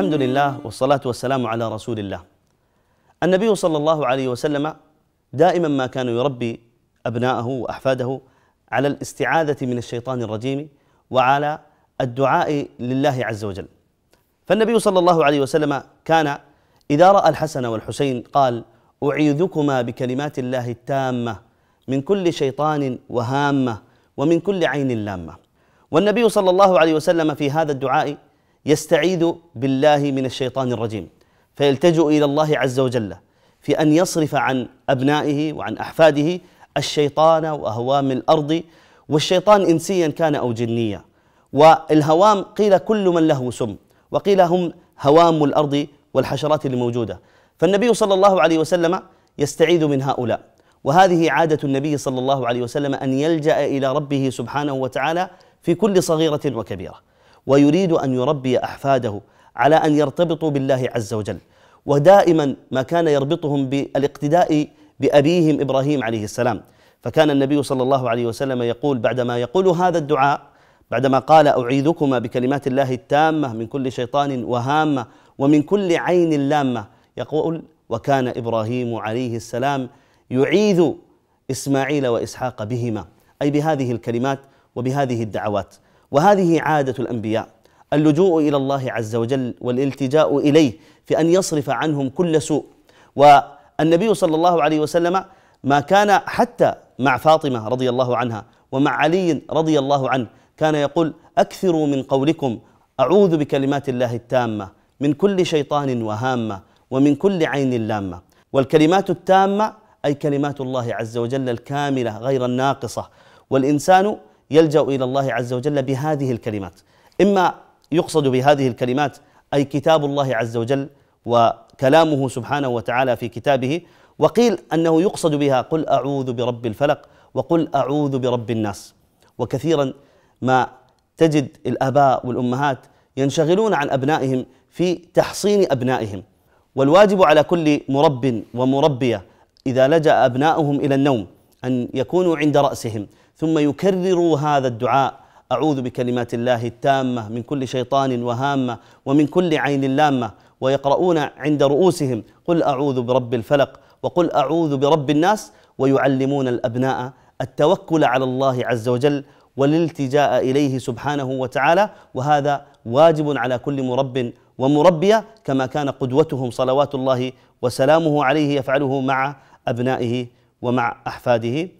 الحمد لله والصلاة والسلام على رسول الله النبي صلى الله عليه وسلم دائما ما كان يربي أبناءه وأحفاده على الاستعاذة من الشيطان الرجيم وعلى الدعاء لله عز وجل فالنبي صلى الله عليه وسلم كان إذا رأى الحسن والحسين قال أعيذكما بكلمات الله التامة من كل شيطان وهامة ومن كل عين لامة والنبي صلى الله عليه وسلم في هذا الدعاء يستعيذ بالله من الشيطان الرجيم فيلتجئ الى الله عز وجل في ان يصرف عن ابنائه وعن احفاده الشيطان واهوام الارض والشيطان انسيا كان او جنيا والهوام قيل كل من له سم وقيل هم هوام الارض والحشرات الموجوده فالنبي صلى الله عليه وسلم يستعيذ من هؤلاء وهذه عاده النبي صلى الله عليه وسلم ان يلجا الى ربه سبحانه وتعالى في كل صغيره وكبيره ويريد ان يربي احفاده على ان يرتبطوا بالله عز وجل ودائما ما كان يربطهم بالاقتداء بابيهم ابراهيم عليه السلام فكان النبي صلى الله عليه وسلم يقول بعدما يقول هذا الدعاء بعدما قال اعيذكما بكلمات الله التامه من كل شيطان وهامه ومن كل عين لامه يقول وكان ابراهيم عليه السلام يعيذ اسماعيل واسحاق بهما اي بهذه الكلمات وبهذه الدعوات وهذه عادة الأنبياء اللجوء إلى الله عز وجل والالتجاء إليه في أن يصرف عنهم كل سوء والنبي صلى الله عليه وسلم ما كان حتى مع فاطمة رضي الله عنها ومع علي رضي الله عنه كان يقول أكثروا من قولكم أعوذ بكلمات الله التامة من كل شيطان وهامة ومن كل عين لامة والكلمات التامة أي كلمات الله عز وجل الكاملة غير الناقصة والإنسان يلجا الى الله عز وجل بهذه الكلمات اما يقصد بهذه الكلمات اي كتاب الله عز وجل وكلامه سبحانه وتعالى في كتابه وقيل انه يقصد بها قل اعوذ برب الفلق وقل اعوذ برب الناس وكثيرا ما تجد الاباء والامهات ينشغلون عن ابنائهم في تحصين ابنائهم والواجب على كل مرب ومربيه اذا لجا ابنائهم الى النوم ان يكونوا عند راسهم ثم يكرروا هذا الدعاء اعوذ بكلمات الله التامه من كل شيطان وهامه ومن كل عين لامه ويقرؤون عند رؤوسهم قل اعوذ برب الفلق وقل اعوذ برب الناس ويعلمون الابناء التوكل على الله عز وجل والالتجاء اليه سبحانه وتعالى وهذا واجب على كل مرب ومربيه كما كان قدوتهم صلوات الله وسلامه عليه يفعله مع ابنائه ومع احفاده